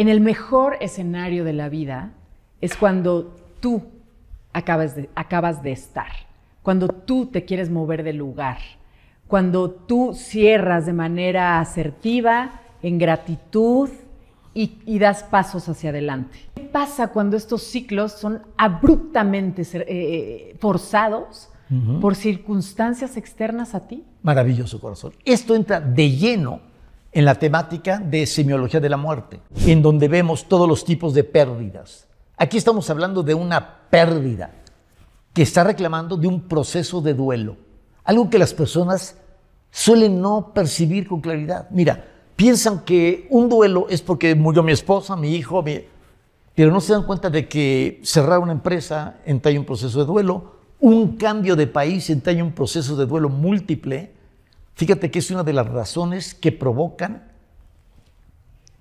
En el mejor escenario de la vida es cuando tú acabas de, acabas de estar, cuando tú te quieres mover de lugar, cuando tú cierras de manera asertiva, en gratitud y, das pasos hacia adelante. ¿Qué pasa cuando estos ciclos son abruptamente eh, eh, forzados por circunstancias externas a ti? Maravilloso corazón. Esto entra de lleno en la temática de semiología de la muerte, en donde vemos todos los tipos de pérdidas. Aquí estamos hablando de una pérdida que está reclamando de un proceso de duelo, algo que las personas suelen no percibir con claridad. Mira, piensan que un duelo es porque murió mi esposa, mi hijo, pero no se dan cuenta de que cerrar una empresa en un proceso de duelo, un cambio de país en un proceso de duelo múltiple, Fíjate que es una de las razones que provocan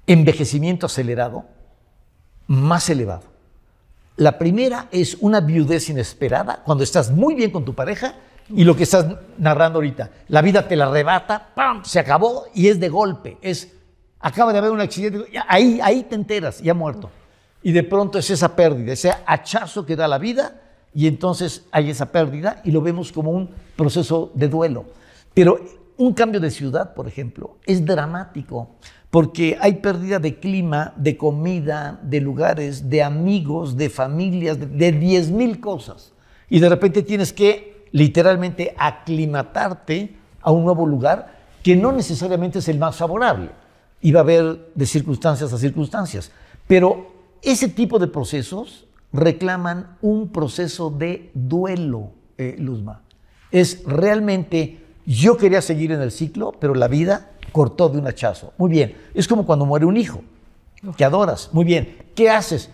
envejecimiento acelerado más elevado. La primera es una viudez inesperada, cuando estás muy bien con tu pareja y lo que estás narrando ahorita, la vida te la arrebata, ¡pam! Se acabó y es de golpe, es, acaba de haber un accidente, ahí, ahí te enteras, ya muerto. Y de pronto es esa pérdida, ese hachazo que da la vida y entonces hay esa pérdida y lo vemos como un proceso de duelo. Pero un cambio de ciudad, por ejemplo, es dramático porque hay pérdida de clima, de comida, de lugares, de amigos, de familias, de 10 mil cosas. Y de repente tienes que literalmente aclimatarte a un nuevo lugar que no necesariamente es el más favorable. Y va a haber de circunstancias a circunstancias. Pero ese tipo de procesos reclaman un proceso de duelo, eh, Luzma. Es realmente yo quería seguir en el ciclo, pero la vida cortó de un hachazo. Muy bien. Es como cuando muere un hijo, que adoras. Muy bien. ¿Qué haces?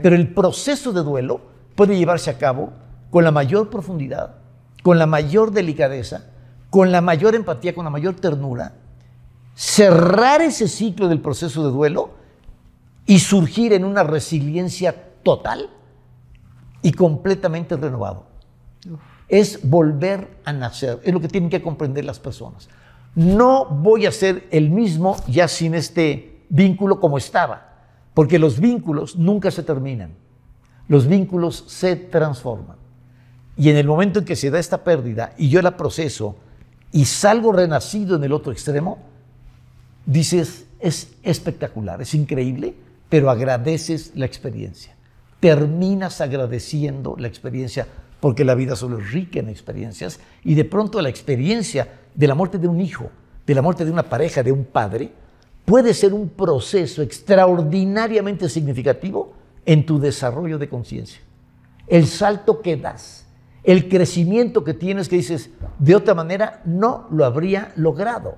Pero el proceso de duelo puede llevarse a cabo con la mayor profundidad, con la mayor delicadeza, con la mayor empatía, con la mayor ternura. Cerrar ese ciclo del proceso de duelo y surgir en una resiliencia total y completamente renovado es volver a nacer. Es lo que tienen que comprender las personas. No voy a ser el mismo ya sin este vínculo como estaba, porque los vínculos nunca se terminan. Los vínculos se transforman. Y en el momento en que se da esta pérdida y yo la proceso y salgo renacido en el otro extremo, dices, es espectacular, es increíble, pero agradeces la experiencia. Terminas agradeciendo la experiencia porque la vida solo es rica en experiencias y de pronto la experiencia de la muerte de un hijo, de la muerte de una pareja, de un padre, puede ser un proceso extraordinariamente significativo en tu desarrollo de conciencia. El salto que das, el crecimiento que tienes que dices, de otra manera no lo habría logrado.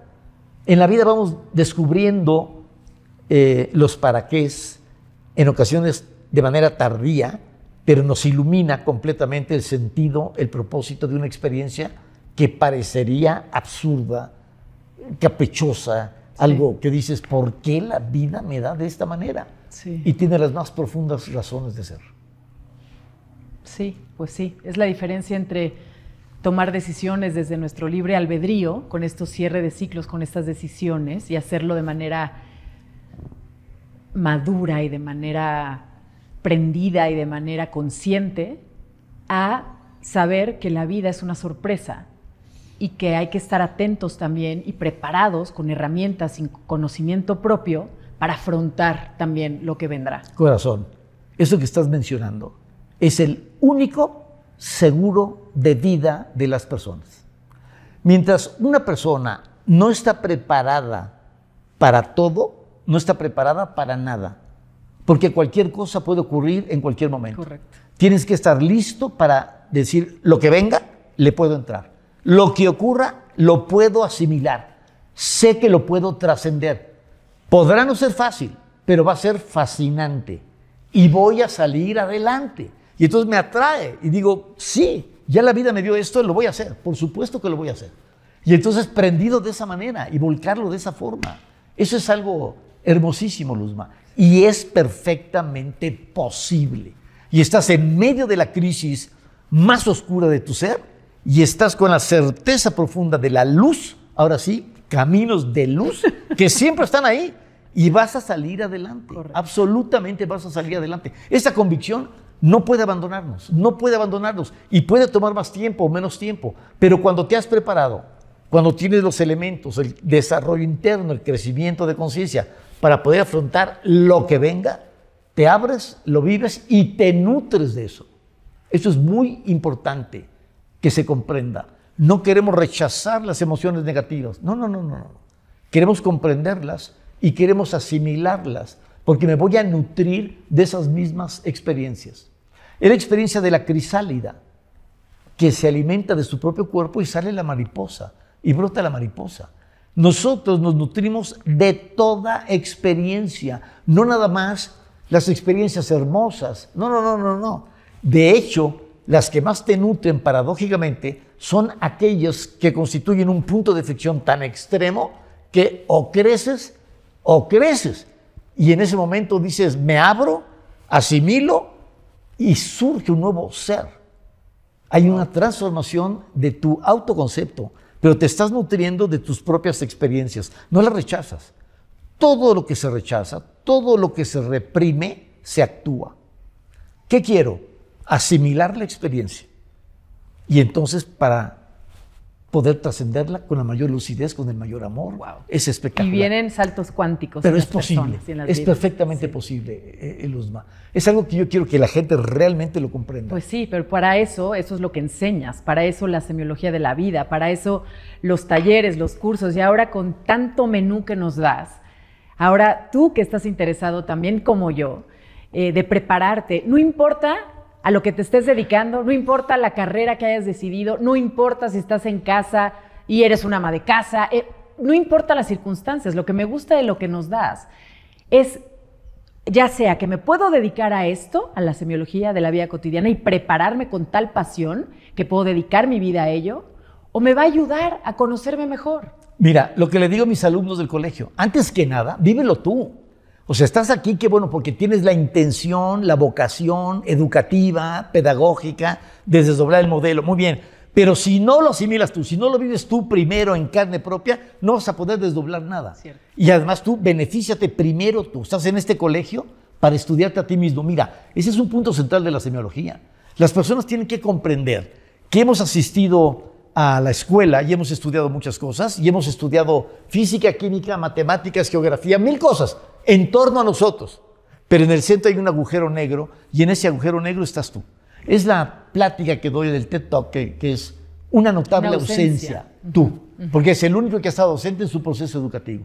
En la vida vamos descubriendo eh, los paraqués, en ocasiones de manera tardía, pero nos ilumina completamente el sentido, el propósito de una experiencia que parecería absurda, caprichosa, algo que dices, ¿por qué la vida me da de esta manera? Y tiene las más profundas razones de ser. Sí, pues sí, es la diferencia entre tomar decisiones desde nuestro libre albedrío, con estos cierre de ciclos, con estas decisiones, y hacerlo de manera madura y de manera prendida y de manera consciente a saber que la vida es una sorpresa y que hay que estar atentos también y preparados con herramientas y conocimiento propio para afrontar también lo que vendrá. Corazón, eso que estás mencionando es el único seguro de vida de las personas. Mientras una persona no está preparada para todo, no está preparada para nada porque cualquier cosa puede ocurrir en cualquier momento. Tienes que estar listo para decir, lo que venga, le puedo entrar. Lo que ocurra, lo puedo asimilar. Sé que lo puedo trascender. Podrá no ser fácil, pero va a ser fascinante. Y voy a salir adelante. Y entonces me atrae y digo, sí, ya la vida me dio esto, lo voy a hacer. Por supuesto que lo voy a hacer. Y entonces prendido de esa manera y volcarlo de esa forma. Eso es algo hermosísimo, Luzma y es perfectamente posible. Y estás en medio de la crisis más oscura de tu ser y estás con la certeza profunda de la luz, ahora sí, caminos de luz que siempre están ahí y vas a salir adelante. Absolutamente vas a salir adelante. Esa convicción no puede abandonarnos, no puede abandonarnos y puede tomar más tiempo o menos tiempo, pero cuando te has preparado, cuando tienes los elementos, el desarrollo interno, el crecimiento de conciencia, para poder afrontar lo que venga, te abres, lo vives y te nutres de eso. Eso es muy importante que se comprenda. No queremos rechazar las emociones negativas. No, no, no, no. Queremos comprenderlas y queremos asimilarlas porque me voy a nutrir de esas mismas experiencias. Es la experiencia de la crisálida que se alimenta de su propio cuerpo y sale la mariposa y brota la mariposa. Nosotros nos nutrimos de toda experiencia, no nada más las experiencias hermosas, no, no, no, no, no. De hecho, las que más te nutren paradójicamente son aquellas que constituyen un punto de fricción tan extremo que o creces o creces. Y en ese momento dices, me abro, asimilo y surge un nuevo ser. Hay una transformación de tu autoconcepto, pero te estás nutriendo de tus propias experiencias, no las rechazas. Todo lo que se rechaza, todo lo que se reprime, se actúa. ¿Qué quiero? Asimilar la experiencia. Y entonces para poder trascenderla con la mayor lucidez, con el mayor amor. Wow. Es espectacular. Y vienen saltos cuánticos. Pero es posible, es perfectamente posible, eh, eh, Luzma. Es algo que yo quiero que la gente realmente lo comprenda. Pues sí, pero para eso, eso es lo que enseñas, para eso la semiología de la vida, para eso los talleres, los cursos, y ahora con tanto menú que nos das, ahora tú que estás interesado también como yo, eh, de prepararte, no importa a lo que te estés dedicando, no importa la carrera que hayas decidido, no importa si estás en casa y eres una ama de casa, eh, no importa las circunstancias, lo que me gusta de lo que nos das es ya sea que me puedo dedicar a esto, a la semiología de la vida cotidiana y prepararme con tal pasión que puedo dedicar mi vida a ello, o me va a ayudar a conocerme mejor. Mira, lo que le digo a mis alumnos del colegio, antes que nada, vívelo tú. O sea, estás aquí, qué bueno, porque tienes la intención, la vocación educativa, pedagógica, de desdoblar el modelo. Muy bien. Pero si no lo asimilas tú, si no lo vives tú primero en carne propia, no vas a poder desdoblar nada. Y además tú benefíciate primero tú. Estás en este colegio para estudiarte a ti mismo. Mira, ese es un punto central de la semiología. Las personas tienen que comprender que hemos asistido a la escuela y hemos estudiado muchas cosas, y hemos estudiado física, química, matemáticas, geografía, mil cosas en torno a nosotros. Pero en el centro hay un agujero negro y en ese agujero negro estás tú. Es la plática que doy del TED Talk, que, es una notable ausencia. tú, porque es el único que ha estado ausente en su proceso educativo.